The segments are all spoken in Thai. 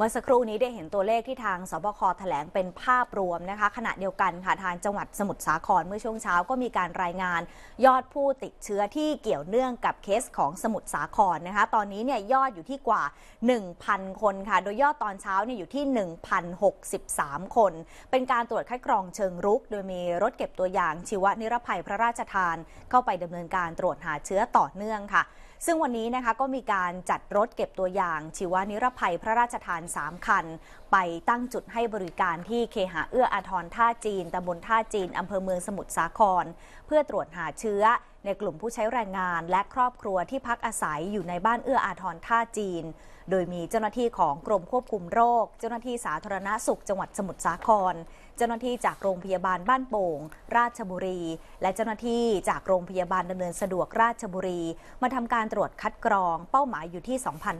เมื่อสักครู่นี้ได้เห็นตัวเลขที่ทางสบคแถลงเป็นภาพรวมนะคะ ขณะเดียวกันค่ะทางจังหวัดสมุทรสาครเมื่อช่วงเช้าก็มีการรายงานยอดผู้ติดเชื้อที่เกี่ยวเนื่องกับเคสของสมุทรสาครนะคะ ตอนนี้เนี่ยยอดอยู่ที่กว่า 1,000 คนค่ะ โดยยอดตอนเช้าเนี่ยอยู่ที่ 1,063 คน เป็นการตรวจคัดกรองเชิงรุก โดยมีรถเก็บตัวอย่างชีวนิรภัยพระราชทานเข้าไปดำเนินการตรวจหาเชื้อต่อเนื่องค่ะ ซึ่งวันนี้นะคะก็มีการจัดรถเก็บตัวอย่าง ชีวนิรภัยพระราชทาน3 คัน ไปตั้งจุดให้บริการที่ เคหะเอื้ออาทรท่าจีน ตำบลท่าจีน อำเภอเมือง สมุทรสาคร เพื่อตรวจหาเชื้อในกลุ่มผู้ใช้แรงงานและครอบครัวที่พักอาศัยอยู่ในบ้านเอื้ออาทรท่าจีน โดยมีเจ้าหน้าที่ของกรมควบ คุม โรค เจ้าหน้าที่สาธารณสุขจังหวัดสมุทรสาคร เจ้าหน้าที่จากโรงพยาบาลบ้านโป่ง ราชบุรี และเจ้าหน้าที่จากโรงพยาบาลดำเนินสะดวกราชบุรี มาทำการตรวจคัดกรองเป้าหมายอยู่ที่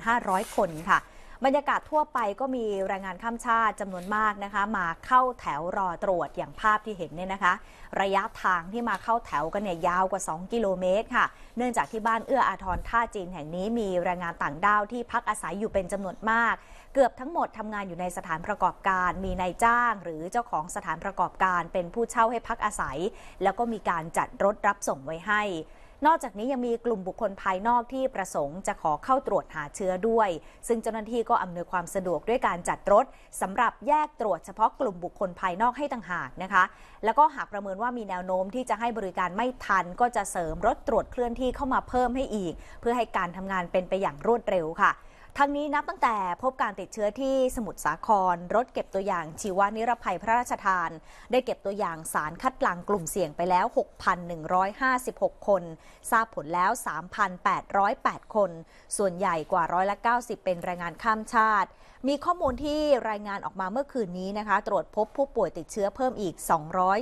2,500 คนค่ะบรรยากาศทั่วไปก็มีแรงงานข้ามชาติจำนวนมากนะคะมาเข้าแถวรอตรวจอย่างภาพที่เห็นเนี่ยนะคะระยะทางที่มาเข้าแถวกันเนี่ยยาวกว่า 2 กิโลเมตรค่ะ เนื่องจากที่บ้านเอื้ออาทรท่าจีนแห่งนี้ มีแรงงานต่างด้าวที่พักอาศัยอยู่เป็นจำนวนมาก เกือบทั้งหมดทำงานอยู่ในสถานประกอบการมีนายจ้าง หรือเจ้าของสถานประกอบการเป็นผู้เช่าให้พักอาศัย แล้วก็มีการจัดรถรับส่งไว้ให้นอกจากนี้ยังมีกลุ่มบุคคลภายนอกที่ประสงค์จะขอเข้าตรวจหาเชื้อด้วย ซึ่งเจ้าหน้าที่ก็อำนวยความสะดวกด้วยการจัดรถสำหรับแยกตรวจเฉพาะกลุ่มบุคคลภายนอกให้ต่างหากนะคะ แล้วก็หากประเมินว่ามีแนวโน้มที่จะให้บริการไม่ทัน ก็จะเสริมรถตรวจเคลื่อนที่เข้ามาเพิ่มให้อีก เพื่อให้การทำงานเป็นไปอย่างรวดเร็วค่ะทั้งนี้นับตั้งแต่พบการติดเชื้อที่สมุทรสาครรถเก็บตัวอย่างชีวานิรภัยพระราชทาน ได้เก็บตัวอย่างสารคัดหลั่งกลุ่มเสี่ยงไปแล้ว 6,156 คน ทราบผลแล้ว 3,808 คน ส่วนใหญ่กว่าร้อยละ90 เป็นแรงงานข้ามชาติ มีข้อมูลที่รายงานออกมาเมื่อคืนนี้นะคะ ตรวจพบผู้ป่วยติดเชื้อเพิ่มอีก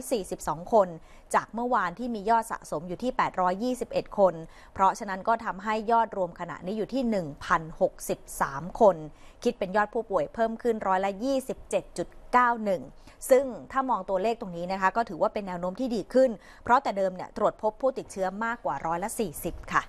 242 คน จากเมื่อวานที่มียอดสะสมอยู่ที่ 821 คน เพราะฉะนั้นก็ทำให้ยอดรวมขณะนี้อยู่ที่1,060 13คน คิดเป็นยอดผู้ป่วยเพิ่มขึ้นร้อยละ 27.91 ซึ่งถ้ามองตัวเลขตรงนี้นะคะก็ถือว่าเป็นแนวโน้มที่ดีขึ้น เพราะแต่เดิมเนี่ยตรวจพบผู้ติดเชื้อมากกว่าร้อยละ 40 ค่ะ